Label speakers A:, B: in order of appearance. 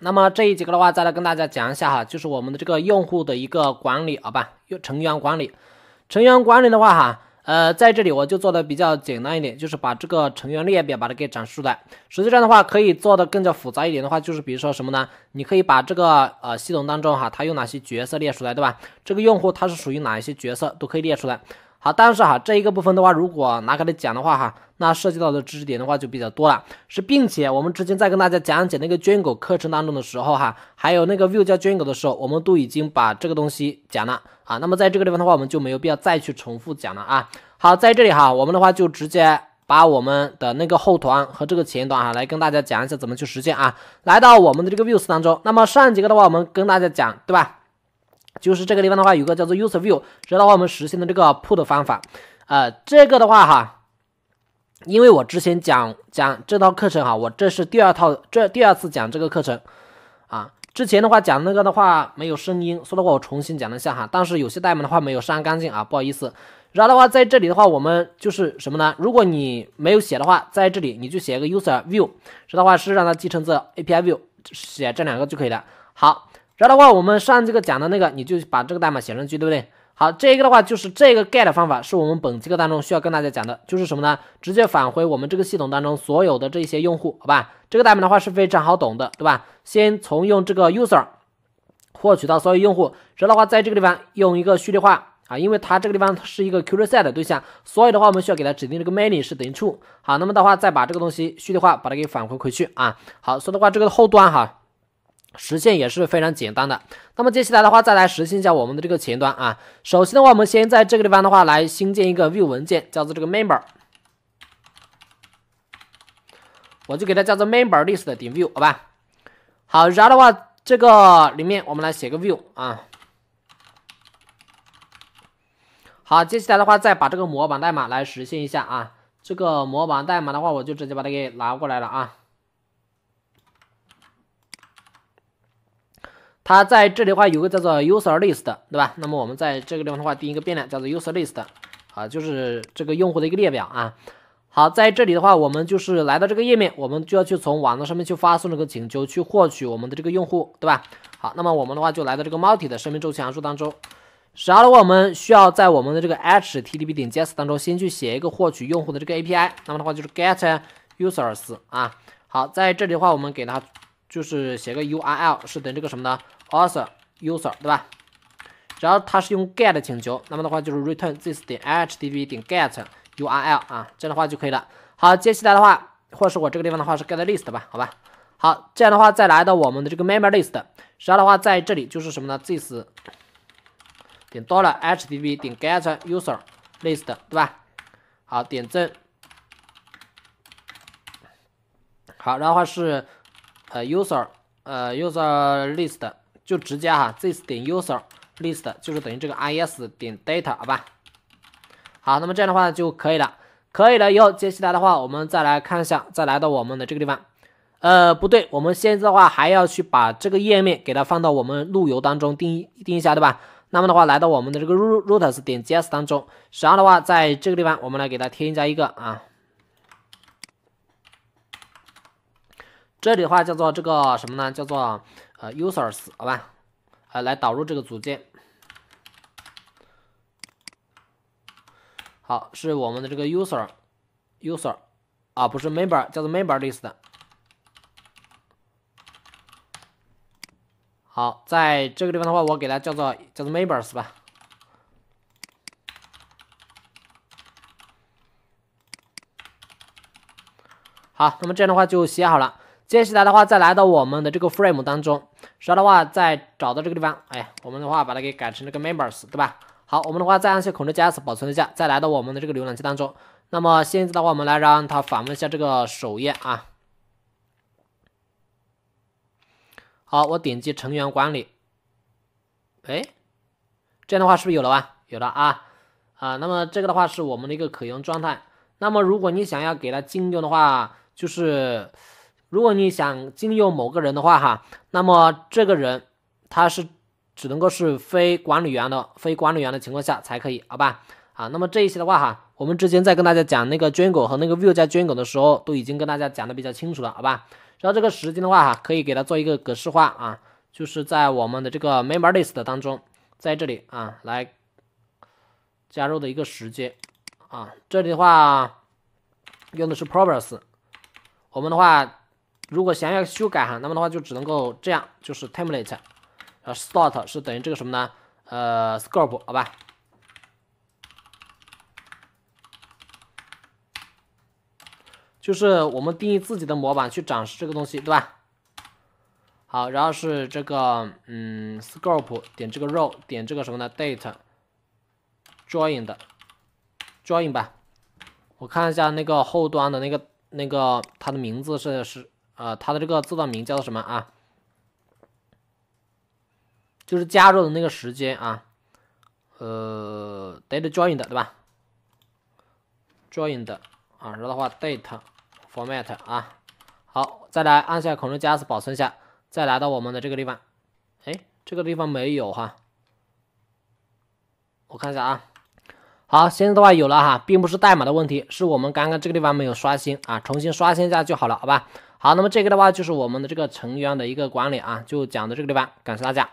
A: 那么这一节课的话，再来跟大家讲一下哈，就是我们的这个用户的一个管理，好吧？用成员管理，成员管理的话哈，呃，在这里我就做的比较简单一点，就是把这个成员列表把它给展示出来。实际上的话，可以做的更加复杂一点的话，就是比如说什么呢？你可以把这个呃系统当中哈，它有哪些角色列出来，对吧？这个用户他是属于哪一些角色，都可以列出来。啊，但是哈，这一个部分的话，如果拿开来讲的话，哈，那涉及到的知识点的话就比较多了，是，并且我们之前在跟大家讲解那个捐狗课程当中的时候，哈，还有那个 view 加捐狗的时候，我们都已经把这个东西讲了啊，那么在这个地方的话，我们就没有必要再去重复讲了啊。好，在这里哈，我们的话就直接把我们的那个后端和这个前端哈，来跟大家讲一下怎么去实现啊。来到我们的这个 views 当中，那么上几个的话，我们跟大家讲，对吧？就是这个地方的话，有个叫做 User View，这样的话我们实现的这个 Put 方法，呃，这个的话哈，因为我之前讲讲这套课程哈，我这是第二套，这第二次讲这个课程啊，之前的话讲那个的话没有声音，说的话我重新讲一下哈，但是有些代码的话没有删干净啊，不好意思。然后的话在这里的话，我们就是什么呢？如果你没有写的话，在这里你就写一个 User View，这的话是让它继承自 API View，写这两个就可以了。好。然后的话，我们上这个讲的那个，你就把这个代码写上去，对不对？好，这一个的话就是这个 get 方法是我们本节课当中需要跟大家讲的，就是什么呢？直接返回我们这个系统当中所有的这些用户，好吧？这个代码的话是非常好懂的，对吧？先从用这个 user 获取到所有用户，然后的话，在这个地方用一个序列化啊，因为它这个地方是一个 query set 对象，所以的话我们需要给它指定这个 many 是等于 true。好，那么的话再把这个东西序列化，把它给返回回去啊。好，所以的话这个后端哈。实现也是非常简单的。那么接下来的话，再来实现一下我们的这个前端啊。首先的话，我们先在这个地方的话，来新建一个 view 文件，叫做这个 member，我就给它叫做 member list 点 view 好吧？好，然后的话，这个里面我们来写个 view 啊。好，接下来的话，再把这个模板代码来实现一下啊。这个模板代码的话，我就直接把它给拿过来了啊。它在这里的话有个叫做 user list，对吧？那么我们在这个地方的话定一个变量叫做 user list，啊，就是这个用户的一个列表啊。好，在这里的话我们就是来到这个页面，我们就要去从网络上面去发送这个请求，去获取我们的这个用户，对吧？好，那么我们的话就来到这个 m u l t i 的生命周期函数当中。然后的话，我们需要在我们的这个 h t t p 点 js 当中先去写一个获取用户的这个 a p i，那么的话就是 get users，啊。好，在这里的话我们给它。就是写个 U R L，是等这个什么呢？Author User 对吧？只要它是用 GET 请求，那么的话就是 return this 点 H D p 点 Get U R L 啊，这样的话就可以了。好，接下来的话，或者是我这个地方的话是 Get List 吧，好吧？好，这样的话再来到我们的这个 Member List，然后的话在这里就是什么呢？this 点 Dollar H D p 点 Get User List 对吧？好，点赞。好，然后是。呃，user，呃，user list 就直接哈，this 点 user list 就是等于这个 is 点 data 好吧？好，那么这样的话就可以了。可以了以后，接下来的话，我们再来看一下，再来到我们的这个地方。呃，不对，我们现在的话还要去把这个页面给它放到我们路由当中定义定一下，对吧？那么的话，来到我们的这个 routes 点 js 当中，然后的话，在这个地方，我们来给它添加一个啊。这里的话叫做这个什么呢？叫做呃，users 好吧，呃，来导入这个组件。好，是我们的这个 user，user，啊，不是 m e m b e r 叫做 m e m b e r list。好，在这个地方的话，我给它叫做叫做 members 吧。好，那么这样的话就写好了。接下来的话，再来到我们的这个 frame 当中，然后的话，再找到这个地方，哎，我们的话把它给改成这个 members，对吧？好，我们的话再按下 c Ctrl 加 S 保存一下，再来到我们的这个浏览器当中。那么现在的话，我们来让它访问一下这个首页啊。好，我点击成员管理，哎，这样的话是不是有了吧？有了啊啊，那么这个的话是我们的一个可用状态。那么如果你想要给它禁用的话，就是。如果你想禁用某个人的话，哈，那么这个人他是只能够是非管理员的，非管理员的情况下才可以，好吧？啊，那么这一些的话，哈，我们之前在跟大家讲那个 j i n 狗和那个 view 加 j i n 狗的时候，都已经跟大家讲的比较清楚了，好吧？然后这个时间的话，哈，可以给它做一个格式化啊，就是在我们的这个 member list 当中，在这里啊来加入的一个时间啊，这里的话用的是 p r o g r e s e s 我们的话。如果想要修改哈，那么的话就只能够这样，就是 template，呃，start 是等于这个什么呢？呃，scope 好吧，就是我们定义自己的模板去展示这个东西，对吧？好，然后是这个嗯，scope 点这个 row 点这个什么呢？date，join 的，join 吧，我看一下那个后端的那个那个它的名字是是。啊，它的这个字段名叫做什么啊？就是加入的那个时间啊，呃，date joined，对吧？joined 啊，然后的话 date format 啊，好，再来按下 Ctrl 加 S 保存一下，再来到我们的这个地方，哎，这个地方没有哈，我看一下啊，好，现在的话有了哈，并不是代码的问题，是我们刚刚这个地方没有刷新啊，重新刷新一下就好了，好吧？好，那么这个的话就是我们的这个成员的一个管理啊，就讲到这个地方，感谢大家。